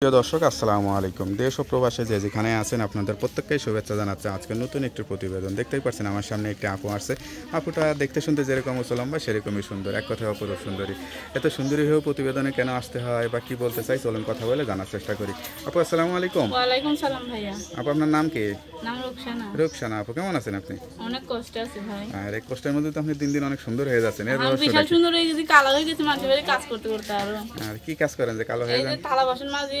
প্রিয় দর্শক আসসালামু আলাইকুম দেশ ও প্রবাসে যে যেখানে আছেন আপনাদের প্রত্যেককে শুভেচ্ছা জানাচ্ছে আজকে নতুন একটি প্রতিবেদন দেখতেই পাচ্ছেন আমার সামনে একটি আপু আসছে আপুটা দেখতে শুনতে যেরকম বা সেরকমই সুন্দর এক কথায় অপরূপ সুন্দরী এত সুন্দরী হয়েও প্রতিবেদনে কেন আসতে হয় বা কি বলতে চাই চলুন কথা বলে জানার চেষ্টা করি আপু আসসালামু আলাইকুম ওয়ালাইকুম ভাইয়া আপু আপনার নাম কি নাম রূপসানা আপু কেমন আছেন আপনি অনেক কষ্ট আছে ভাই আর এই কষ্টের মধ্যে তো আপনি দিন দিন অনেক সুন্দর হয়ে যাচ্ছেন এর বিশাল সুন্দর হয়ে গেছি কালো হয়ে গেছে মাঝে কাজ করতে করতে আর আর কি কাজ করেন যে কালো হয়ে যান থালা বাসন মাঝে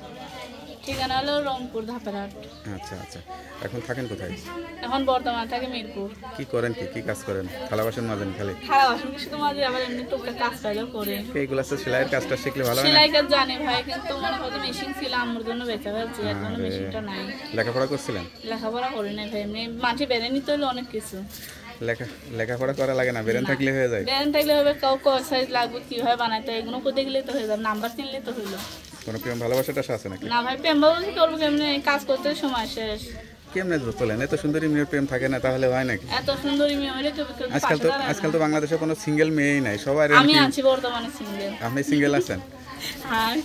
ঠিকানা হলো রংপুর ধাপেরহাট আচ্ছা আচ্ছা এখন থাকেন কোথায় এখন বর্তমানে থাকে মিরপুর কি করেন কি কি কাজ করেন থালা বাসন মাজেন খালি থালা বাসন শুধু মাঝে আবার এমনি টুকটাক কাজ টাজও করি এইগুলো তো সেলাইয়ের কাজটা শিখলে ভালো হয় সেলাই কাজ জানি ভাই কিন্তু মনে হয় মেশিন ছিল আমার জন্য বেচা হয়েছে এখন মেশিনটা নাই লেখাপড়া করছিলেন লেখাপড়া করি নাই ভাই এমনি মাঝে বেড়ে নিতে হলো অনেক কিছু লেখা লেখাপড়া করা লাগে না ব্রেন থাকলে হয়ে যায় ব্রেন থাকলে হবে কাউ কয় সাইজ লাগবে কিভাবে বানাইতে এগুলো দেখলে তো হয়ে যাবে নাম্বার চিনলে তো হইলো কোন প্রেম ভালোবাসাটা আছে নাকি না ভাই প্রেম ভালোবাসা করবো কেমনে কাজ করতে সময় শেষ কেমনে চলেন এত সুন্দরী মেয়ের প্রেম থাকে না তাহলে হয় নাকি এত সুন্দরী মেয়ে হলে তো আজকাল তো আজকাল তো বাংলাদেশে কোনো সিঙ্গেল মেয়েই নাই সবাই আমি আছি বর্তমানে সিঙ্গেল আপনি সিঙ্গেল আছেন আরে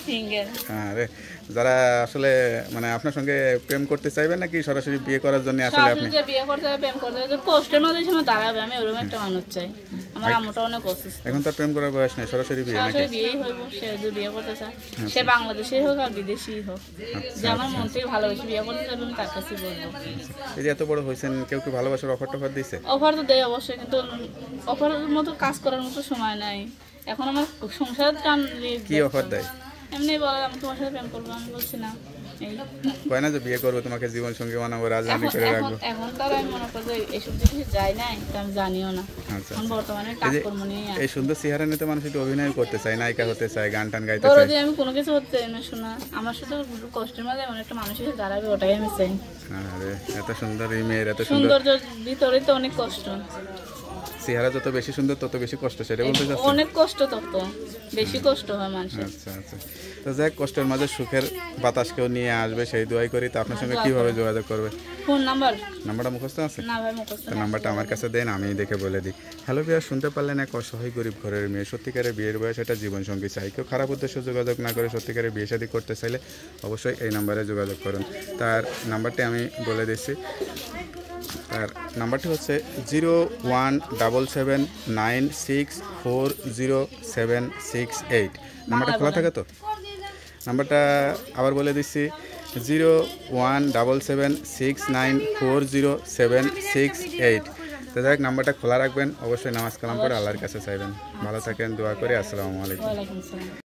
হ্যাঁ, হ্যাঁ যারা আসলে মানে আপনার সঙ্গে প্রেম করতে চাইবেন নাকি সরাসরি বিয়ে করার জন্য আসলে আপনি বিয়ে করতে প্রেম করতে কষ্টের মধ্যে সময় দাঁড়াবে আমি ওরকম একটা মানুষ চাই আমার অনেক এখন তার প্রেম করার বয়স নাই সরাসরি বিয়ে নাকি সরাসরি হইব সে যদি বিয়ে করতে চায় হ্যাঁ, সে আচ্ছা। বাংলাদেশী হোক আর বিদেশি হোক আচ্ছা, যে আমার আচ্ছা। মন থেকে ভালোবেসে বিয়ে করতে চাই তার কাছে বলবো এই যে এত বড় হইছেন কেউ কি ভালোবাসার অফার টফার অফার তো দেয় অবশ্যই কিন্তু অফারের মতো কাজ করার মতো সময় নাই এখন আমার সংসার টান কি অফার দেয় এমনি বলে আমি তোমার সাথে প্রেম করবো আমি বলছি না কয় যে বিয়ে করবো তোমাকে জীবন সঙ্গী বানাবো রাজধানী করে রাখবো আমি মনে করবো জানিও না আচ্ছা। বর্তমানে এই সুন্দর চেহারা নিয়ে তো মানুষ একটু অভিনয় করতে চায় নায়িকা হতে চায় গান টান গাইতে চায় আমি কোনো কিছু হতে চাই না শোনা আমার সাথে কষ্টের মাঝে এমন একটা মানুষের সাথে দাঁড়াবে ওটাই আমি চাই এত সুন্দর এই মেয়ের এত সুন্দর ভিতরে তো অনেক কষ্ট চেহারা যত বেশি সুন্দর তত বেশি কষ্ট সেটা বলতে চাচ্ছি অনেক কষ্ট তত বেশি কষ্ট হয় মানুষের আচ্ছা আচ্ছা তো যাক কষ্টের মাঝে সুখের বাতাস কেউ নিয়ে আসবে সেই দোয়াই করি তো আপনার সঙ্গে কিভাবে যোগাযোগ করবে ফোন নাম্বার নাম্বারটা মুখস্থ আছে না ভাই মুখস্থ তো নাম্বারটা আমার কাছে দেন আমি দেখে বলে দিই হ্যালো বিয়ার শুনতে পারলেন এক অসহায় গরিব ঘরের মেয়ে সত্যিকারের বিয়ের বয়স এটা জীবনসঙ্গী চাই কেউ খারাপ উদ্দেশ্যে যোগাযোগ না করে সত্যিকারের বিয়ে শাদী করতে চাইলে অবশ্যই এই নাম্বারে যোগাযোগ করুন তার নাম্বারটি আমি বলে দিচ্ছি আর নাম্বারটি হচ্ছে zero one double seven nine six four zero seven six eight নাম্বারটা খোলা থাকে তো নাম্বারটা আবার বলে দিচ্ছি zero one double seven six nine four zero seven six eight তো যাই নাম্বারটা খোলা রাখবেন অবশ্যই নামাজ কালাম করে আল্লাহর কাছে চাইবেন ভালো থাকেন দোয়া করে আসসালামু আলাইকুম